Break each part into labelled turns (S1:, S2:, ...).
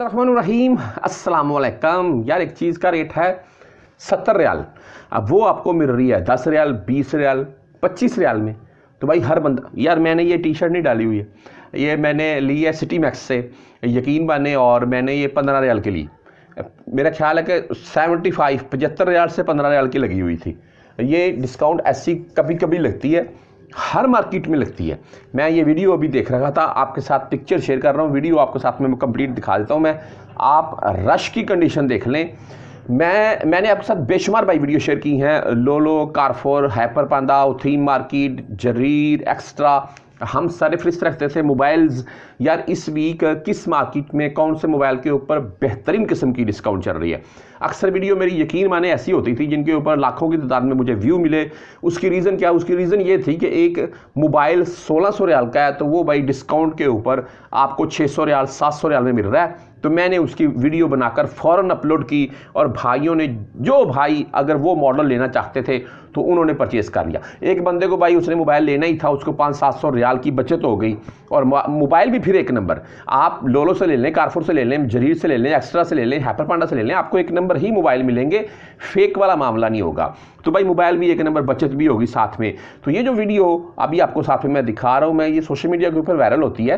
S1: रहीम अस्सलाम वालेकुम यार एक चीज़ का रेट है सत्तर रियाल अब वो आपको मिल रही है दस रियाल बीस रियाल पच्चीस रियाल में तो भाई हर बंदा यार मैंने ये टी शर्ट नहीं डाली हुई है ये मैंने ली है सिटी मैक्स से यकीन माने और मैंने ये पंद्रह रियाल की ली मेरा ख्याल है कि सेवेंटी फाइव पचहत्तर रियाल से पंद्रह रियाल की लगी हुई थी ये डिस्काउंट ऐसी कभी कभी लगती है हर मार्केट में लगती है मैं ये वीडियो अभी देख रहा था आपके साथ पिक्चर शेयर कर रहा हूँ वीडियो आपके साथ में कंप्लीट दिखा देता हूँ मैं आप रश की कंडीशन देख लें मैं मैंने आपके साथ बेशुमार भाई वीडियो शेयर की हैं लोलो कारफोर हैपर पांदा उथीम मार्किट जरीर एक्स्ट्रा हम सारे फ्रिज रखते थे मोबाइल्स यार इस वीक किस मार्केट में कौन से मोबाइल के ऊपर बेहतरीन किस्म की डिस्काउंट चल रही है अक्सर वीडियो मेरी यकीन माने ऐसी होती थी जिनके ऊपर लाखों की तादाद में मुझे व्यू मिले उसकी रीज़न क्या उसकी रीज़न ये थी कि एक मोबाइल सोलह सौ रियाल का है तो वो भाई डिस्काउंट के ऊपर आपको छः सौ रियाल सात सौ रियाल में मिल रहा है तो मैंने उसकी वीडियो बनाकर फ़ौर अपलोड की और भाइयों ने जो भाई अगर वो मॉडल लेना चाहते थे तो उन्होंने परचेज़ कर लिया एक बंदे को भाई उसने मोबाइल लेना ही था उसको पाँच सात सौ रियाल की बचत हो गई और मोबाइल भी फिर एक नंबर आप लोलो से ले लें कारफोर से ले लें जरीर से ले लें एक्स्ट्रा से ले लें हैपर पांडा से ले लें आपको एक नंबर ही मोबाइल मिलेंगे फेक वाला मामला नहीं होगा तो भाई मोबाइल भी एक नंबर बचत भी होगी साथ में तो ये जो वीडियो अभी आपको साथ में मैं दिखा रहा हूँ मैं ये सोशल मीडिया के ऊपर वायरल होती है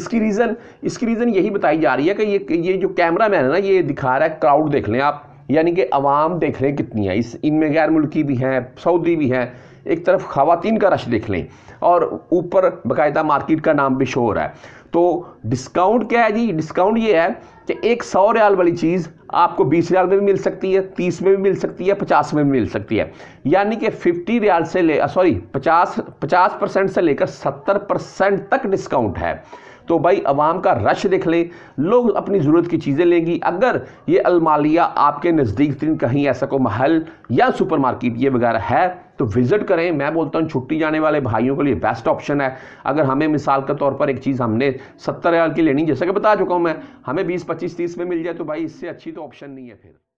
S1: इसकी रीज़न इसकी रीज़न यही बताई जा रही है कि ये ये जो कैमरा मैन है ना ये दिखा रहा है क्राउड देख लें आप यानी कि आवाम देख लें कितनी है इस इनमें गैर मुल्की भी हैं सऊदी भी हैं एक तरफ खातन का रश देख लें और ऊपर बाकायदा मार्केट का नाम भी शोर है तो डिस्काउंट क्या है जी डिस्काउंट ये है कि एक सौ रियाल वाली चीज़ आपको बीस रियाल में भी मिल सकती है तीस में भी मिल सकती है पचास में भी मिल सकती है यानी कि फिफ्टी रियाल से ले सॉरी पचास पचास परसेंट से लेकर सत्तर परसेंट तक डिस्काउंट है तो भाई आवाम का रश देख ले लोग अपनी ज़रूरत की चीज़ें लेंगी अगर ये अलमालिया आपके नज़दीक तीन कहीं ऐसा को महल या सुपरमार्केट ये वगैरह है तो विज़िट करें मैं बोलता हूँ छुट्टी जाने वाले भाइयों के लिए बेस्ट ऑप्शन है अगर हमें मिसाल के तौर पर एक चीज़ हमने सत्तर हज़ार की लेनी जैसा कि बता चुका हूँ मैं हमें बीस पच्चीस तीस में मिल जाए तो भाई इससे अच्छी तो ऑप्शन नहीं है फिर